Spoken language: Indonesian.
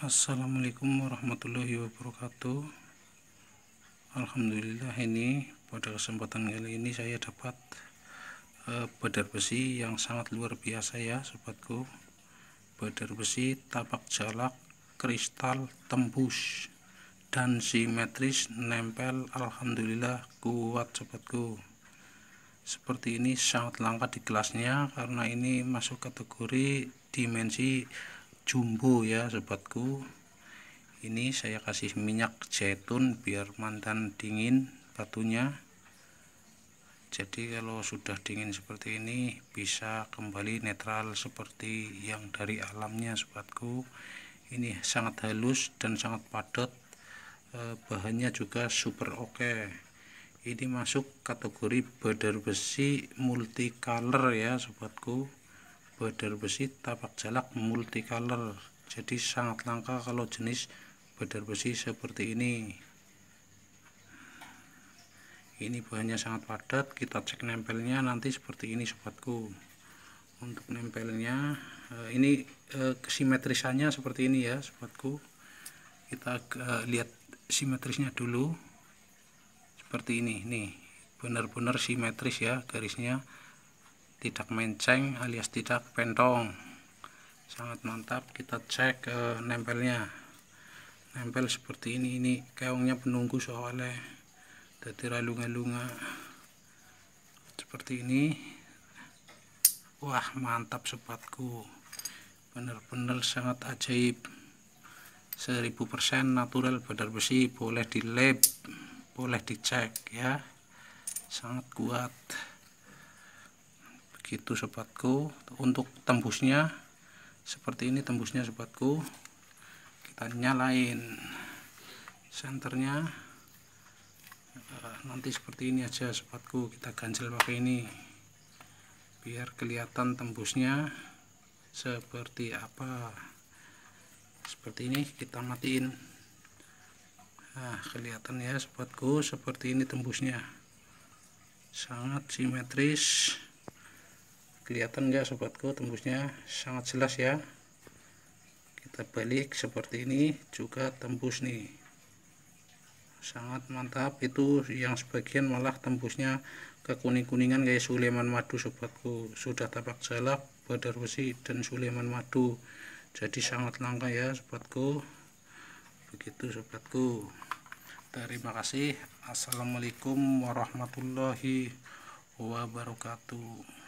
Assalamualaikum warahmatullahi wabarakatuh Alhamdulillah ini pada kesempatan kali ini saya dapat uh, badar besi yang sangat luar biasa ya sobatku badar besi tapak jalak kristal tembus dan simetris nempel Alhamdulillah kuat sobatku seperti ini sangat langka di kelasnya karena ini masuk kategori dimensi jumbo ya sobatku ini saya kasih minyak zaitun biar mantan dingin batunya jadi kalau sudah dingin seperti ini bisa kembali netral seperti yang dari alamnya sobatku ini sangat halus dan sangat padat eh, bahannya juga super oke okay. ini masuk kategori badar besi multicolor ya sobatku Bader besi tapak jalak multicolor jadi sangat langka kalau jenis bader besi seperti ini ini bahannya sangat padat kita cek nempelnya nanti seperti ini sobatku untuk nempelnya eh, ini eh, kesimetrisannya seperti ini ya sobatku kita eh, lihat simetrisnya dulu seperti ini nih benar-benar simetris ya garisnya tidak menceng alias tidak pentong sangat mantap kita cek e, nempelnya nempel seperti ini ini keongnya penunggu soalnya jadi ralunga-lunga seperti ini wah mantap sepatku benar-benar sangat ajaib 1000% natural badar besi boleh di lab boleh dicek ya sangat kuat gitu sobatku untuk tembusnya seperti ini tembusnya sobatku kita nyalain senternya eh, nanti seperti ini aja sobatku kita ganjel pakai ini biar kelihatan tembusnya seperti apa seperti ini kita matiin nah kelihatan ya sobatku seperti ini tembusnya sangat simetris kelihatan ya sobatku tembusnya sangat jelas ya kita balik seperti ini juga tembus nih sangat mantap itu yang sebagian malah tembusnya ke kuning-kuningan kayak Suleman Madu sobatku sudah tapak jalak badar besi dan Suleman Madu jadi sangat langka ya sobatku begitu sobatku terima kasih Assalamualaikum warahmatullahi wabarakatuh